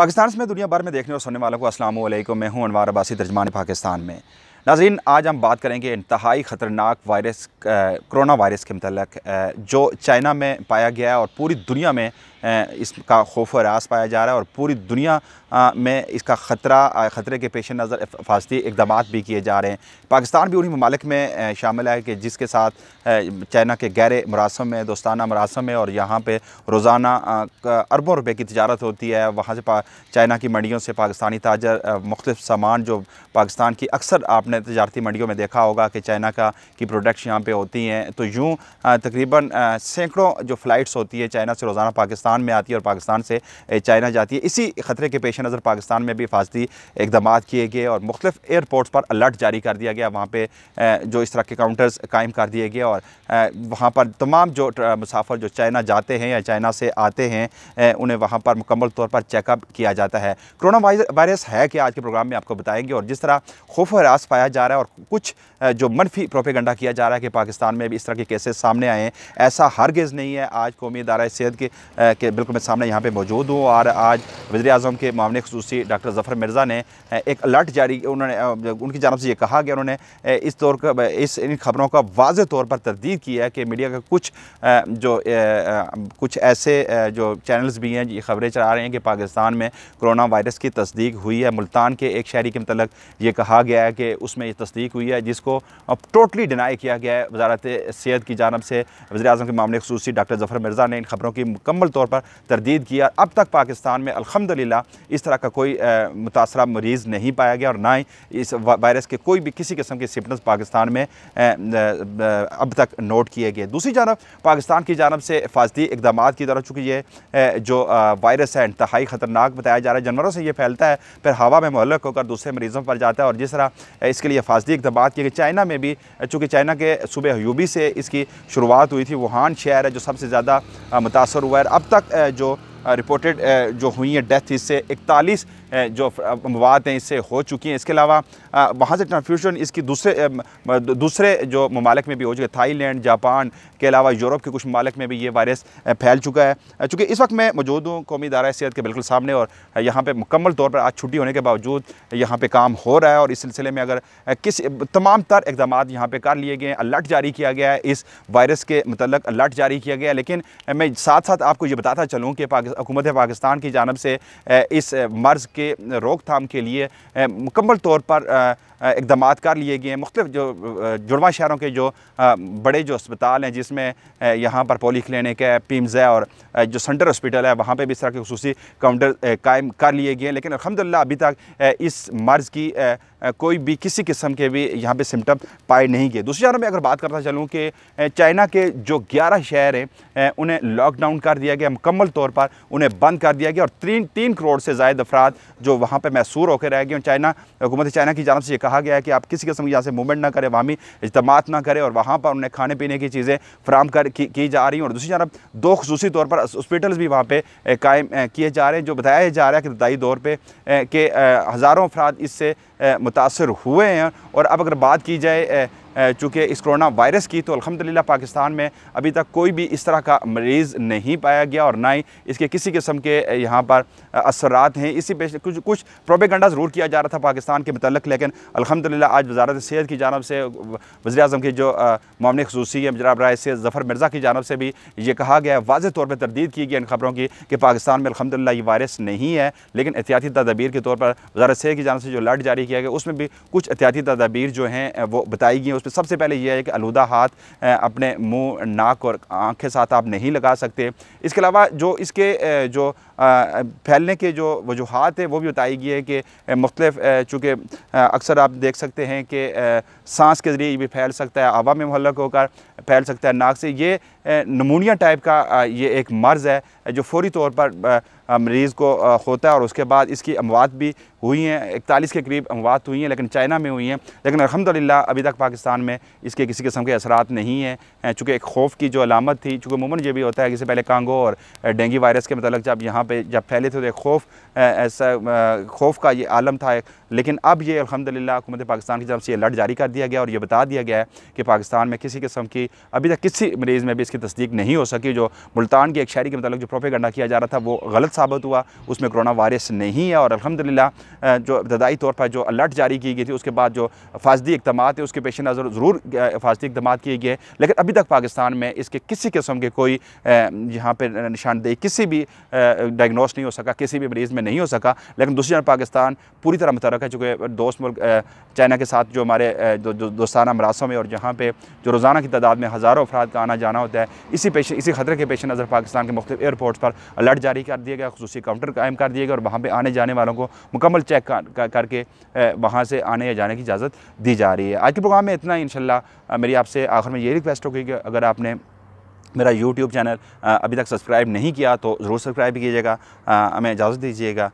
پاکستان سے میں دنیا بھر میں دیکھنے اور سننے والوں کو السلام علیکم میں ہوں انوار عباسی ترجمان پاکستان میں ناظرین آج ہم بات کریں گے انتہائی خطرناک وائرس کرونا وائرس کے متعلق جو چائنا میں پایا گیا ہے اور پوری دنیا میں اس کا خوف و راز پایا جا رہا ہے اور پوری دنیا میں اس کا خطرہ خطرے کے پیش نظر حفاظتی اقدامات بھی کیے جا رہے ہیں پاکستان بھی انہی ممالک میں شامل ہے کہ جس کے ساتھ چائنا کے گہرے مراسم میں دوستانہ مراسم میں اور یہاں پہ روزانہ اربوں روپے کی تجارت ہوتی ہے وہاں سے چائنا کی منڈیوں سے پاکستانی تاجر مختلف سامان جو پاکستان کی اکثر آپ نے تجارتی منڈیوں میں دیکھا ہوگا کہ چائنا کا کی پروڈکٹس یہاں پہ ہوتی ہیں تو یوں تقریباً سینکڑوں جو فلائٹس ہوتی ہے چائنا سے روزانہ پاکستان میں آتی ہے اور پاکستان سے چائنا جاتی ہے اسی خطرے کے پیش نظر پاکستان میں بھی حفاظتی اقدامات کیے گئے اور مختلف ایئرپورٹس پر الرٹ جاری کر دیا گیا وہاں پہ جو اس طرح کے کاؤنٹرز قائم کر دیے گئے اور وہاں پر تمام جو مسافر جو چائنا جاتے ہیں یا چائنا سے آتے ہیں انہیں وہاں پر مکمل طور پر چیک اپ کیا جاتا ہے کرونا وائرس ہے کہ آج کے پروگرام میں آپ کو بتائیں گے اور جس طرح خوف حراس پائل جا رہا ہے اور کچھ جو منفی پروپیگنڈا کیا جا رہا ہے کہ پاکستان میں بھی اس طرح کے کیسز سامنے آئے ہیں ایسا ہرگز نہیں ہے آج قومی ادارہ صحت کے میں سامنے یہاں پہ موجود ہوں اور آج وزیر اعظم کے معاملے خصوصی ڈاکٹر ظفر مرزا نے ایک الرٹ جاری ان کی جانب سے یہ کہا گیا انہوں نے اس طور کا اس ان خبروں کا واضح طور پر تردید کی ہے کہ میڈیا کا کچھ جو کچھ ایسے جو چینلز بھی ہیں یہ خبریں چلا رہے ہیں کہ پاکستان میں کرونا وائرس کی تصدیق ہوئی ہے ملتان کے ایک شہری کے متعلق یہ کہا گیا ہے کہ اس میں یہ تصدیق ہوئی ہے جس کو اب ٹوٹلی ڈینائی کیا گیا ہے وزارت صحت کی جانب سے وزیراعظم کے معاملے خصوصی ڈاکٹر ظفر مرزا نے ان خبروں کی مکمل طور پر تردید کی اب تک پاکستان میں الحمدللہ اس طرح کا کوئی متاثرہ مریض نہیں پایا گیا اور نہ ہی اس وائرس کے کوئی بھی کسی قسم کی سپٹنس پاکستان میں اب تک نوٹ کیے گئے دوسری جانب پاکستان کی جانب سے حفاظتی اقدامات کی طرف چونکہ یہ جو وائرس ہے انتہائی خطرناک بتایا جا رہا ہے جانوروں سے یہ پھیلتا ہے پھر ہوا میں محلق ہو کر دوسرے مریضوں پر جاتا ہے اور جس طرح اس اس کے لیے ایک اقدامات کی کہ چائنا میں بھی چونکہ چائنا کے حیوبی سے اس کی شروعات ہوئی تھی ووہان شہر ہے جو سب سے زیادہ متاثر ہوا ہے اب تک جو رپورٹڈ جو ہوئی ہیں ڈیتھ اس سے اکتالیس جو مواد ہیں اس سے ہو چکی ہیں اس کے علاوہ وہاں سے ٹرانفیوشن اس کی دوسرے دوسرے جو ممالک میں بھی ہو چکے تھائی لینڈ جاپان کے علاوہ یورپ کے کچھ ممالک میں بھی یہ وائرس پھیل چکا ہے چونکہ اس وقت میں موجود ہوں قومی ادارہ صحت کے بالکل سامنے اور یہاں پہ مکمل طور پر آج چھٹی ہونے کے باوجود یہاں پہ کام ہو رہا ہے اور اس سلسلے میں اگر کس تمام تر اقدامات یہاں پہ کر لیے گئے ہیں الرٹ جاری کیا گیا ہے اس وائرس کے متعلق الرٹ جاری کیا گیا ہے لیکن میں ساتھ ساتھ آپ کو یہ بتاتا چلوں کہ پاکستان حکومت پاکستان کی جانب سے اس مرض کے روک تھام کے لیے مکمل طور پر اقدامات کر لیے گئے ہیں مختلف جو جڑواں شہروں کے جو بڑے جو اسپتال ہیں جس میں یہاں پر پولی کلینک ہے پیمز ہے اور جو سنٹر ہاسپٹل ہے وہاں پہ بھی اس طرح کے خصوصی کاؤنٹر قائم کر لیے گئے ہیں لیکن الحمدللہ ابھی تک اس مرض کی کوئی بھی کسی قسم کے بھی یہاں پہ سمٹم پائے نہیں گئے دوسری شہروں میں اگر بات کرتا چلوں کہ چائنا کے جو گیارہ شہر ہیں انہیں لاک ڈاؤن کر دیا گیا مکمل طور پر انہیں بند کر دیا گیا اور تین تین کروڑ سے زائد افراد جو وہاں پہ محصور ہو کے رہ گئے اور چائنا حکومت چائنا کی جانب سے یہ کہا کہا گیا ہے کہ آپ کسی قسم کی یہاں سے موومنٹ نہ کریں وامی اجتماعات نہ کریں اور وہاں پر انہیں کھانے پینے کی چیزیں فراہم کی کی جا رہی ہیں اور دوسری جانب دو خصوصی طور پر ہاسپٹلس بھی وہاں پہ قائم کیے جا رہے ہیں جو بتایا جا رہا ہے کہ رتائی دور پہ کہ ہزاروں افراد اس سے متاثر ہوئے ہیں اور اب اگر بات کی جائے چونکہ اس کرونا وائرس کی تو الحمدللہ پاکستان میں ابھی تک کوئی بھی اس طرح کا مریض نہیں پایا گیا اور نہ ہی اس کے کسی قسم کے یہاں پر اثرات ہیں اسی پیش کچھ کچھ پروپیگنڈا ضرور کیا جا رہا تھا پاکستان کے متعلق لیکن الحمدللہ آج وزارت سید کی جانب سے وزیر اعظم کی جو معاملے خصوصی ہے جناب رائے سے ظفر مرزا کی جانب سے بھی یہ کہا گیا ہے واضح طور پہ تردید کی گئی ان خبروں کی کہ پاکستان میں الحمدللہ یہ وائرس نہیں ہے لیکن احتیاطی تدابیر کے طور پر وزارت سید کی جانب سے جو الرٹ جاری کیا گیا اس میں بھی کچھ احتیاطی تدابیر جو ہیں وہ بتائی ہیں اس پہ سب سے پہلے یہ ہے کہ آلودہ ہاتھ اپنے منہ ناک اور آنکھ کے ساتھ آپ نہیں لگا سکتے اس کے علاوہ جو اس کے جو پھیلنے کے جو وجوہات ہیں وہ بھی بتائی گئی ہے کہ مختلف چونکہ اکثر آپ دیکھ سکتے ہیں کہ سانس کے ذریعے بھی پھیل سکتا ہے آبا میں محلق ہو کر پھیل سکتا ہے ناک سے یہ نمونیا ٹائپ کا یہ ایک مرض ہے جو فوری طور پر مریض کو ہوتا ہے اور اس کے بعد اس کی اموات بھی ہوئی ہیں اکتالیس کے قریب اموات ہوئی ہیں لیکن چائنا میں ہوئی ہیں لیکن الحمدللہ ابھی تک پاکستان میں اس کے کسی قسم کے اثرات نہیں ہیں چونکہ ایک خوف کی جو علامت تھی چونکہ عموماً یہ بھی ہوتا ہے کہ سے پہلے کانگو اور ڈینگی وائرس کے متعلق جب یہاں پہ جب پھیلے تھے تو ایک خوف ایسا خوف کا یہ عالم تھا ایک لیکن اب یہ الحمدللہ حکومت پاکستان کی طرف سے یہ لڑ جاری کر دیا گیا اور یہ بتا دیا گیا ہے کہ پاکستان میں کسی قسم کی ابھی تک کسی مریض میں بھی اس کی تصدیق نہیں ہو سکی جو ملتان کی ایک شہری کے متعلق جو پروپیگنڈا گنڈا کیا جا رہا تھا وہ غلط ثابت ہوا اس میں کرونا وائرس نہیں ہے اور الحمدللہ جو ابتدائی طور پر جو الرٹ جاری کی گئی تھی اس کے بعد جو حفاظتی اقدامات ہیں اس کے پیش نظر ضرور حفاظتی اقدامات کیے گئے لیکن ابھی تک پاکستان میں اس کے کسی قسم کے کوئی یہاں پہ نشاندہی کسی بھی ڈائگنوس نہیں ہو سکا کسی بھی مریض میں نہیں ہو سکا لیکن دوسری جانب پاکستان پوری طرح مترک چونکہ دوست ملک چائنا کے ساتھ جو ہمارے دوستانہ مراسوں میں اور جہاں پہ جو روزانہ کی تعداد میں ہزاروں افراد کا آنا جانا ہوتا ہے اسی پیش اسی خطرے کے پیش نظر پاکستان کے مختلف ایئرپورٹس پر الرٹ جاری کر دیا گا خصوصی کاؤنٹر قائم کر دیا گیا اور وہاں پہ آنے جانے والوں کو مکمل چیک کر کے وہاں سے آنے یا جانے کی اجازت دی جا رہی ہے آج کے پروگرام میں اتنا ہی انشاءاللہ میری آپ سے آخر میں یہ ریکویسٹ ہوگی کہ اگر آپ نے میرا یوٹیوب چینل ابھی تک سبسکرائب نہیں کیا تو ضرور سبسکرائب کیجیے گا ہمیں اجازت دیجیے گا